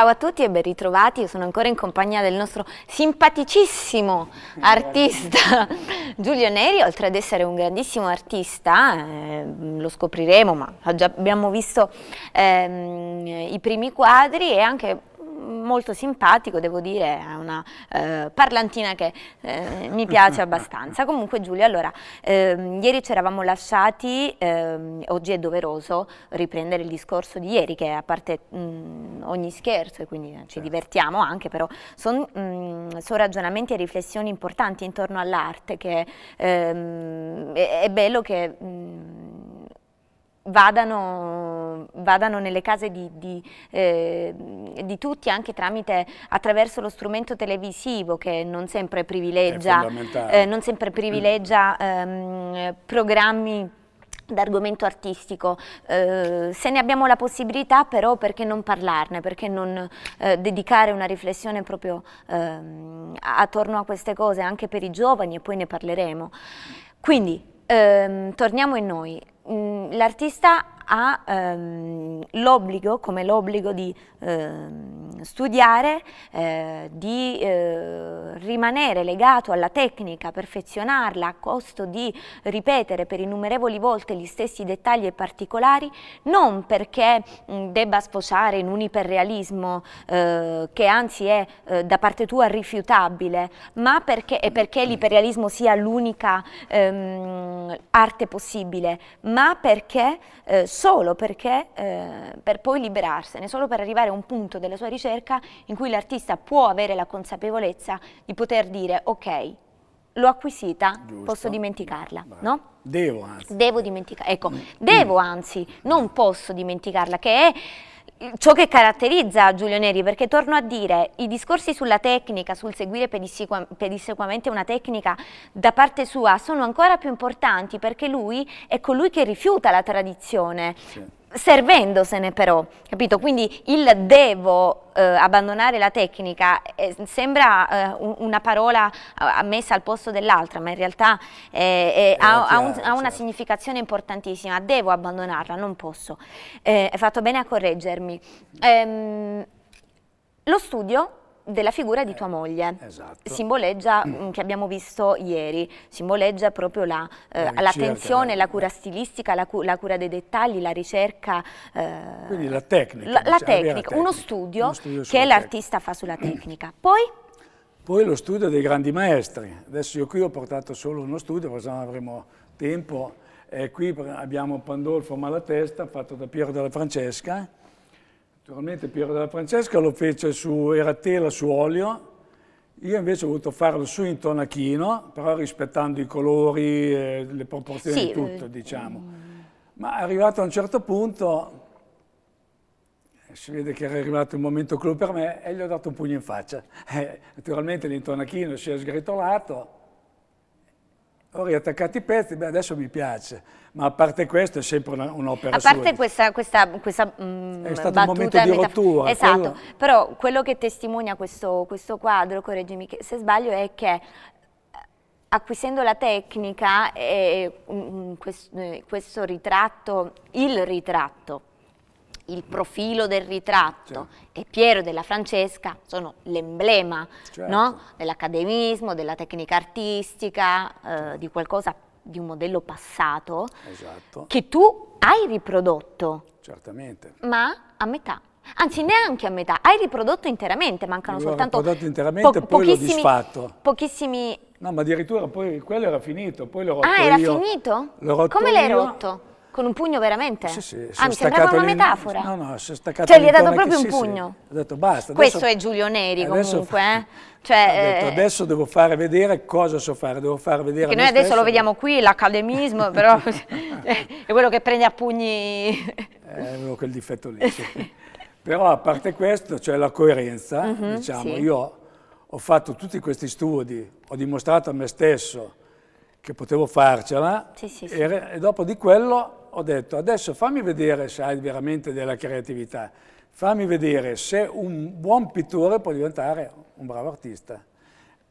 Ciao a tutti e ben ritrovati, io sono ancora in compagnia del nostro simpaticissimo artista Giulio Neri, oltre ad essere un grandissimo artista, eh, lo scopriremo, ma abbiamo visto eh, i primi quadri e anche molto simpatico, devo dire, è una eh, parlantina che eh, mi piace abbastanza. Comunque Giulia, allora, ehm, ieri ci eravamo lasciati, ehm, oggi è doveroso riprendere il discorso di ieri, che a parte mh, mm, ogni scherzo, e quindi eh, ci certo. divertiamo anche, però sono mm, son ragionamenti e riflessioni importanti intorno all'arte, che ehm, è, è, bello che... Mh, mm, vadano vadano nelle case di, di, eh, di, tutti anche tramite attraverso lo strumento televisivo che non sempre privilegia, eh, non sempre privilegia ehm, programmi d'argomento artistico. Eh, se ne abbiamo la possibilità però perché non parlarne, perché non eh, dedicare una riflessione proprio eh, attorno a queste cose anche per i giovani e poi ne parleremo. Quindi ehm, torniamo in noi. Mm, l'artista ha ehm, l'obbligo, come l'obbligo di ehm, studiare, eh, di eh, rimanere legato alla tecnica, perfezionarla a costo di ripetere per innumerevoli volte gli stessi dettagli e particolari, non perché mh, mm, debba sfociare in un iperrealismo eh, che anzi è eh, da parte tua rifiutabile, ma perché, perché l'iperrealismo sia l'unica ehm, arte possibile, ma perché, eh, solo perché, eh, per poi liberarsene, solo per arrivare a un punto della sua ricerca ricerca in cui l'artista può avere la consapevolezza di poter dire ok, l'ho acquisita, Giusto. posso dimenticarla, Beh. no? Devo anzi. Devo dimenticarla, ecco, mm. devo mm. anzi, non posso dimenticarla, che è ciò che caratterizza Giulio Neri, perché torno a dire, i discorsi sulla tecnica, sul seguire pedissequamente una tecnica da parte sua sono ancora più importanti perché lui è colui che rifiuta la tradizione. Sì servendosene però, capito? Quindi il devo eh, abbandonare la tecnica eh, sembra eh, una parola eh, messa al posto dell'altra, ma in realtà eh, ha, chiaro, ha, un, ha, una significazione importantissima, devo abbandonarla, non posso. Eh, hai fatto bene a correggermi. Ehm, lo studio della figura di eh, tua moglie. Esatto. Simboleggia, mm, che abbiamo visto ieri, simboleggia proprio l'attenzione, la, eh, la, cura stilistica, la, cu la, cura dei dettagli, la ricerca. Eh, Quindi la tecnica. La, diciamo, cioè, tecnica, tecnica, uno studio, uno studio che l'artista fa sulla tecnica. Poi? Poi lo studio dei grandi maestri. Adesso io qui ho portato solo uno studio, perché non avremo tempo. Eh, qui abbiamo Pandolfo Malatesta, fatto da Piero della Francesca, Naturalmente Piero della Francesca lo fece su, era tela su olio, io invece ho voluto farlo su intonachino, però rispettando i colori, eh, le proporzioni sì, di tutto, eh, diciamo. Mm. Ma arrivato a un certo punto, eh, si vede che era arrivato il momento clou per me, e gli ho dato un pugno in faccia. Eh, naturalmente l'intonachino si è sgretolato, ho riattaccato i pezzi, beh adesso mi piace, ma a parte questo è sempre un'opera A parte sua. questa, questa, questa mh, mm, È stato un momento di rottura. Esatto, quello... però quello che testimonia questo, questo quadro, correggimi se sbaglio, è che eh, acquisendo la tecnica mm, mm, eh, questo, questo ritratto, il ritratto, il profilo del ritratto certo. e Piero della Francesca sono l'emblema certo. no? dell'accademismo, della tecnica artistica, eh, di qualcosa, di un modello passato esatto. che tu hai riprodotto. Certamente. Ma a metà. Anzi, neanche a metà, hai riprodotto interamente, mancano Io soltanto ho riprodotto interamente po- poi l'ho disfatto. Pochissimi No, ma addirittura poi quello era finito, poi l'ho rotto Ah, era io. finito? Come l'hai rotto? Con un pugno veramente? Sì, sì. Ah, mi sembrava una metafora. No, no, si è staccato Cioè, gli ha dato proprio un pugno? Sì, ha detto basta. Adesso, Questo è Giulio Neri comunque, eh? cioè, detto, eh, adesso devo fare vedere cosa so fare, devo far vedere Perché noi adesso stesso. lo vediamo qui, l'accademismo, però eh, è quello che prende a pugni... eh, avevo quel difetto lì, sì. Però a parte questo, cioè la coerenza, mm -hmm, diciamo, sì. io ho fatto tutti questi studi, ho dimostrato a me stesso che potevo farcela sì, sì, e, e dopo di quello ho detto adesso fammi vedere se hai veramente della creatività, fammi vedere se un buon pittore può diventare un bravo artista.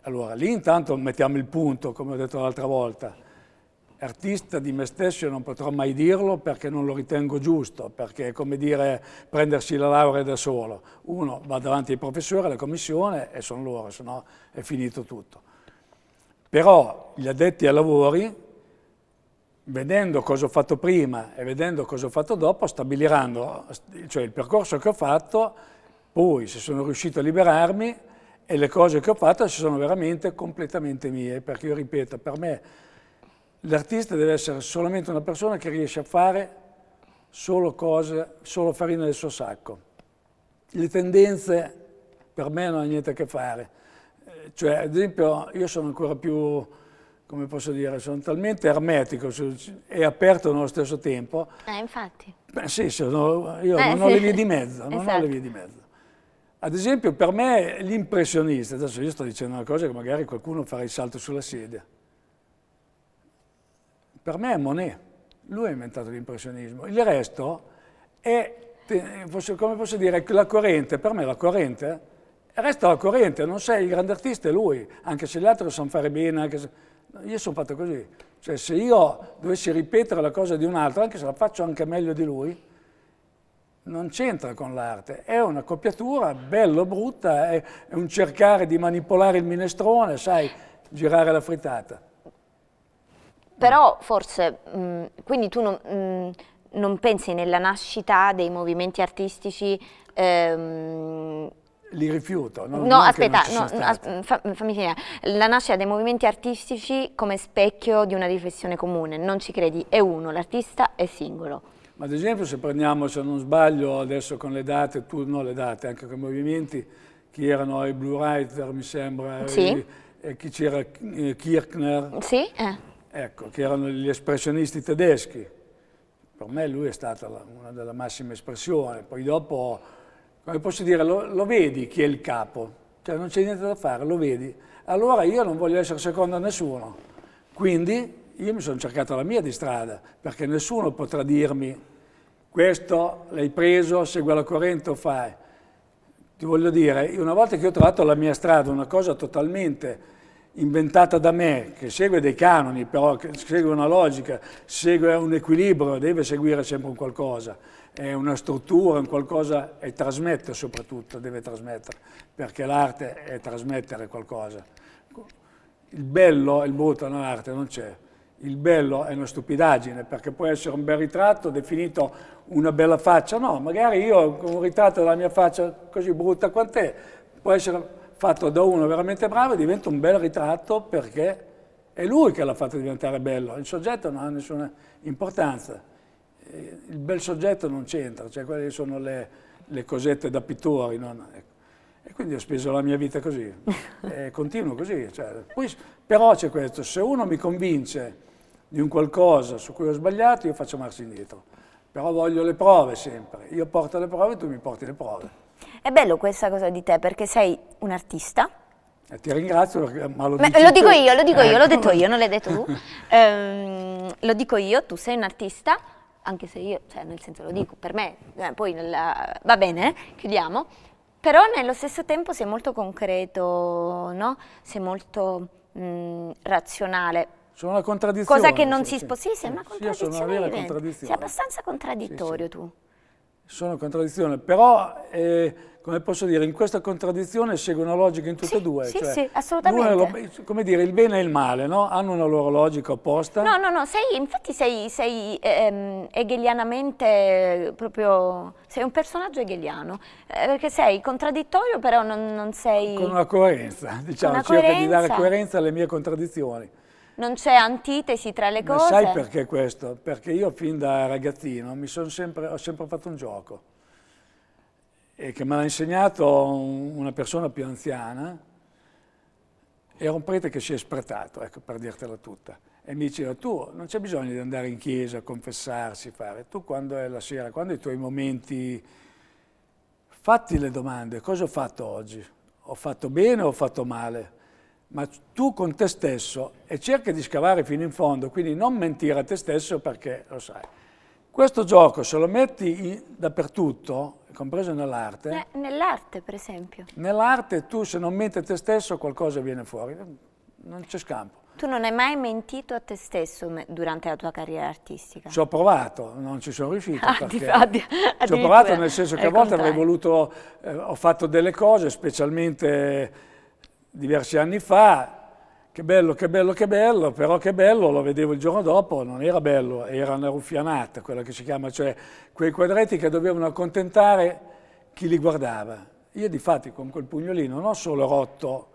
Allora lì intanto mettiamo il punto, come ho detto l'altra volta, artista di me stesso non potrò mai dirlo perché non lo ritengo giusto, perché è come dire prendersi la laurea da solo. Uno va davanti ai professori, alla commissione e sono loro, se no è finito tutto. Però gli addetti ai lavori vedendo cosa ho fatto prima e vedendo cosa ho fatto dopo, stabiliranno cioè il percorso che ho fatto, poi se sono riuscito a liberarmi e le cose che ho fatto se sono veramente completamente mie, perché io ripeto, per me l'artista deve essere solamente una persona che riesce a fare solo cose, solo farina del suo sacco. Le tendenze per me non hanno niente a che fare. Eh, cioè, ad esempio, io sono ancora più come posso dire, sono talmente ermetico e aperto nello stesso tempo. Eh, infatti. Beh, sì, sono, io eh, non, sì. ho le vie di mezzo, non esatto. ho le esatto. vie di mezzo. Ad esempio, per me l'impressionista, adesso io sto dicendo una cosa che magari qualcuno farà il salto sulla sedia, per me è Monet, lui ha inventato l'impressionismo, il resto è, come posso dire, la corrente, per me la corrente, resta la corrente, non sei il grande artista, è lui, anche se gli altri lo sanno fare bene, anche se io sono fatto così. Cioè, se io dovessi ripetere la cosa di un altro, anche se la faccio anche meglio di lui, non c'entra con l'arte, è una copiatura bella o brutta, è, è, un cercare di manipolare il minestrone, sai, girare la frittata. Però forse, mh, quindi tu non, mh, non, pensi nella nascita dei movimenti artistici ehm, li rifiuto. Non, No, no aspetta, no, no, mm, mm, fammi finire. La nascita dei movimenti artistici come specchio di una riflessione comune, non ci credi, è uno, l'artista è singolo. Ma ad esempio se prendiamo, se non sbaglio, adesso con le date, tu non le date, anche con i movimenti, chi erano i Blue Writer, mi sembra, sì. e, chi c'era eh, Kirchner, sì. eh. ecco, che erano gli espressionisti tedeschi. Per me lui è stata la, una della massima espressione, poi dopo come posso dire, lo, lo vedi chi è il capo, cioè non c'è niente da fare, lo vedi. Allora io non voglio essere secondo a nessuno, quindi io mi sono cercato la mia di strada, perché nessuno potrà dirmi questo l'hai preso, segue la corrente o fai. Ti voglio dire, una volta che ho trovato la mia strada, una cosa totalmente inventata da me, che segue dei canoni però, che segue una logica, segue un equilibrio, deve seguire sempre un qualcosa è una struttura, un qualcosa, e trasmette soprattutto, deve trasmettere, perché l'arte è trasmettere qualcosa. Il bello e il brutto nell'arte non c'è, il bello è una stupidaggine, perché può essere un bel ritratto definito una bella faccia, no, magari io con un ritratto della mia faccia così brutta quant'è, può essere fatto da uno veramente bravo e diventa un bel ritratto perché è lui che l'ha fatto diventare bello, il soggetto non ha nessuna importanza. Eh, il bel soggetto non c'entra, cioè quelle sono le, le cosette da pittori. Non, ecco. E quindi ho speso la mia vita così, e continuo così. Cioè. Poi, però c'è questo, se uno mi convince di un qualcosa su cui ho sbagliato, io faccio marcia indietro. Però voglio le prove sempre. Io porto le prove, tu mi porti le prove. È bello questa cosa di te, perché sei un artista, eh, ti ringrazio, eh, ma lo, ma lo dico io, lo dico eh, io, l'ho eh. detto io, non l'hai detto tu. um, lo dico io, tu sei un artista, anche se io, cioè nel senso lo dico, per me, eh, poi nella, eh, va bene, eh, chiudiamo, però nello stesso tempo sei molto concreto, no? sei molto mh, mm, razionale. Sono una contraddizione. Cosa che non sì, si sì. sposa, sì, sei eh, una contraddizione. Sì, sono una vera contraddizione. Sei abbastanza contraddittorio tu sono contraddizione, però eh, come posso dire, in questa contraddizione segue una logica in tutte sì, e due. Sì, cioè, sì, assolutamente. Lo, come dire, il bene e il male, no? Hanno una loro logica opposta. No, no, no, sei, infatti sei, sei ehm, hegelianamente eh, proprio, sei un personaggio hegeliano, eh, perché sei contraddittorio però non, non, sei... Con una coerenza, diciamo, una cerco coerenza. di dare coerenza alle mie contraddizioni non c'è antitesi tra le Ma cose. sai perché questo? Perché io fin da ragazzino sempre, ho sempre fatto un gioco e che me l'ha insegnato una persona più anziana, era un prete che si è spratato, ecco, per dirtela tutta, e mi diceva, tu non c'è bisogno di andare in chiesa, confessarsi, fare, tu quando è la sera, quando i tuoi momenti, fatti le domande, cosa ho fatto oggi? Ho fatto bene o ho fatto male? ma tu con te stesso e cerca di scavare fino in fondo, quindi non mentire a te stesso perché lo sai. Questo gioco se lo metti in, dappertutto, compreso nell'arte... Nell'arte per esempio. Nell'arte tu se non metti a te stesso qualcosa viene fuori, non c'è scampo. Tu non hai mai mentito a te stesso durante la tua carriera artistica? Ci ho provato, non ci sono riuscito. Ah, addi, ci ho provato nel senso che a volte avrei voluto, eh, ho fatto delle cose, specialmente diversi anni fa, che bello, che bello, che bello, però che bello, lo vedevo il giorno dopo, non era bello, era una ruffianata, quella che si chiama, cioè quei quadretti che dovevano accontentare chi li guardava. Io di fatti con quel pugnolino non ho solo rotto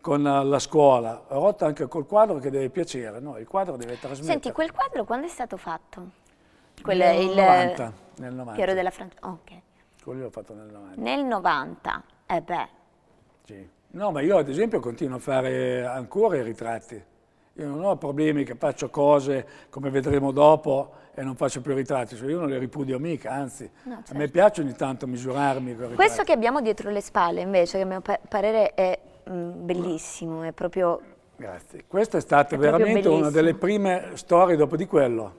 con eh, la scuola, ho rotto anche col quadro che deve piacere, no? il quadro deve trasmettere. Senti, quel quadro quando è stato fatto? Quel, nel, il, 90, nel 90. Piero della Francia, ok. Quello l'ho fatto nel 90. Nel 90, eh beh. Sì. No, ma io ad esempio continuo a fare ancora i ritratti. Io non ho problemi che faccio cose come vedremo dopo e non faccio più ritratti, cioè io non le ripudio mica, anzi, no, certo. a me certo. piace ogni tanto misurarmi. Questo che abbiamo dietro le spalle invece, che a mio parere è mm, bellissimo, è proprio... Grazie, questa è stata è veramente una delle prime storie dopo di quello,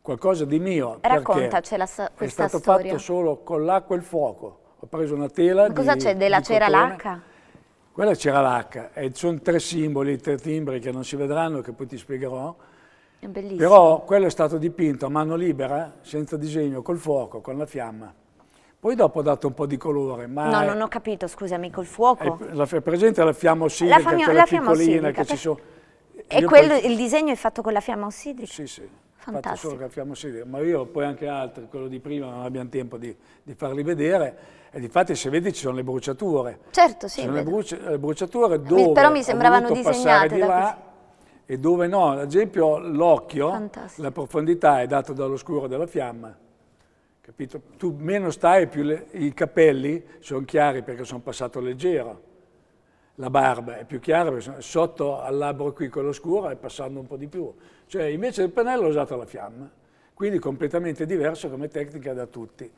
qualcosa di mio. Raccontacela questa storia. È stato storia. fatto solo con l'acqua e il fuoco, ho preso una tela Ma cosa c'è, della cera lacca? Quella c'era l'H, sono tre simboli, tre timbri che non si vedranno, che poi ti spiegherò. È bellissimo. Però quello è stato dipinto a mano libera, senza disegno, col fuoco, con la fiamma. Poi dopo ho dato un po' di colore, ma... No, è, non ho capito, scusami, col fuoco? È, la, è presente la fiamma ossidica, la, famio, la fiamma ossidrica, che per... ci sono... E quello, poi... il disegno è fatto con la fiamma ossidica? Sì, sì fatto solo caffè ammossito, ma io poi anche altri, quello di prima non abbiamo tempo di, di farli vedere. E infatti se vedi ci sono le bruciature. Certo, sì. Ci sono le, bruci le, bruciature dove mi, Però mi sembravano disegnate di là, e dove no, ad esempio l'occhio, la profondità è data dall'oscuro della fiamma. Capito? Tu meno stai, più le, i capelli sono chiari perché sono passato leggero la barba è più chiara, perché sotto al labbro qui quello scuro è passando un po' di più. Cioè invece del pennello ho usato la fiamma, quindi completamente diverso come tecnica da tutti.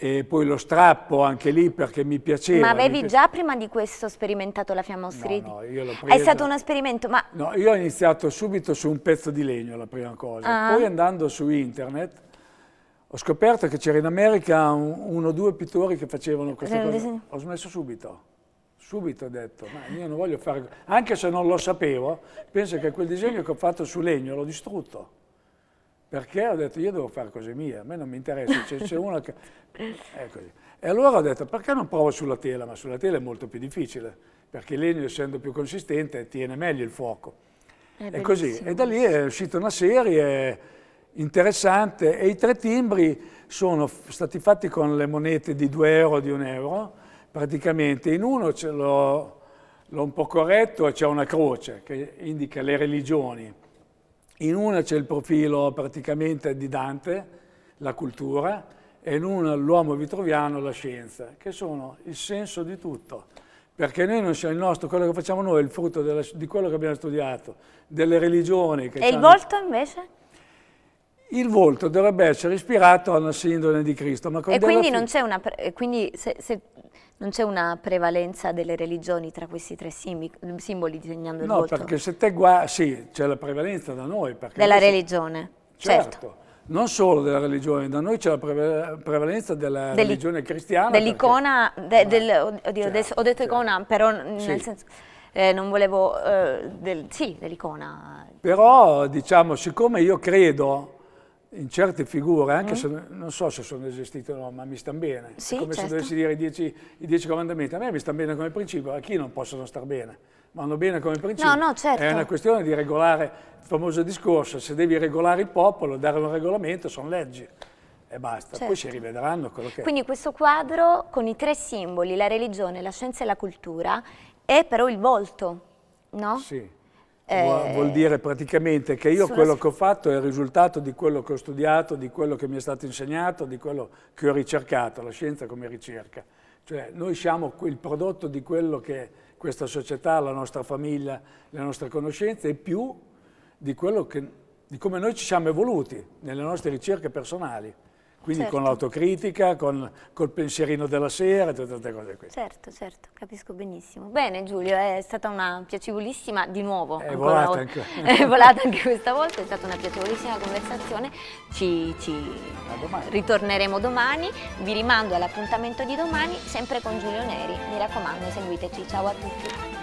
E poi lo strappo anche lì perché mi piaceva. Ma avevi già prima di questo sperimentato la fiamma ostriti? No, no, io l'ho preso. È stato un esperimento, ma... No, io ho iniziato subito su un pezzo di legno la prima cosa. Ah. Poi andando su internet ho scoperto che c'era in America un, uno o due pittori che facevano questa cosa. Ho smesso subito subito ho detto, ma io non voglio fare, anche se non lo sapevo, penso che quel disegno che ho fatto su legno l'ho distrutto, perché ho detto io devo fare cose mie, a me non mi interessa, c'è, uno che... Ecco. E allora ho detto perché non provo sulla tela, ma sulla tela è molto più difficile, perché il legno essendo più consistente tiene meglio il fuoco. e così, e da lì è uscita una serie interessante e i tre timbri sono stati fatti con le monete di 2 euro, di 1 euro, praticamente in uno l'ho un po' corretto, c'è una croce che indica le religioni, in una c'è il profilo praticamente di Dante, la cultura, e in una l'uomo vitruviano, la scienza, che sono il senso di tutto. Perché noi non siamo il nostro, quello che facciamo noi è il frutto della, di quello che abbiamo studiato, delle religioni. e il volto invece? il volto dovrebbe essere ispirato alla sindrome di Cristo. e quindi, non c'è una, quindi se, se non c'è una prevalenza delle religioni tra questi tre simboli, disegnando il no, volto? No, perché se te guardi, sì, c'è la prevalenza da noi. della religione, certo. certo. Non solo della religione, da noi c'è la prevalenza della Deli religione cristiana. Dell'icona, de, eh. del, oddio, certo, ho detto certo. icona, però sì. nel senso... Eh, non volevo... Eh, del, sì, dell'icona. Però, diciamo, siccome io credo in certe figure, anche mm. se non so se sono esistite o no, ma mi stanno bene. Sì, come certo. se dovessi dire i dieci, i dieci comandamenti. A me mi stanno bene come principio, a chi non possono star bene? Vanno bene come principio. No, no, certo. È una questione di regolare il famoso discorso, se devi regolare il popolo, dare un regolamento, sono leggi e basta, certo. poi si certo. rivedranno quello che... Quindi questo quadro con i tre simboli, la religione, la scienza e la cultura, è però il volto, no? Sì. Eh, Vuol dire praticamente che io quello che ho fatto è il risultato di quello che ho studiato, di quello che mi è stato insegnato, di quello che ho ricercato, la scienza come ricerca. Cioè noi siamo il prodotto di quello che questa società, la nostra famiglia, le nostre conoscenze e più di, che, di come noi ci siamo evoluti nelle nostre ricerche personali. Quindi certo. con l'autocritica, con, col pensierino della sera, tutte queste cose qui. Certo, certo, capisco benissimo. Bene Giulio, è stata una piacevolissima, di nuovo, è volata, anche. è volata anche questa volta, è stata una piacevolissima conversazione, ci, ci domani. ritorneremo domani, vi rimando all'appuntamento di domani, sempre con Giulio Neri, mi raccomando seguiteci, ciao a tutti.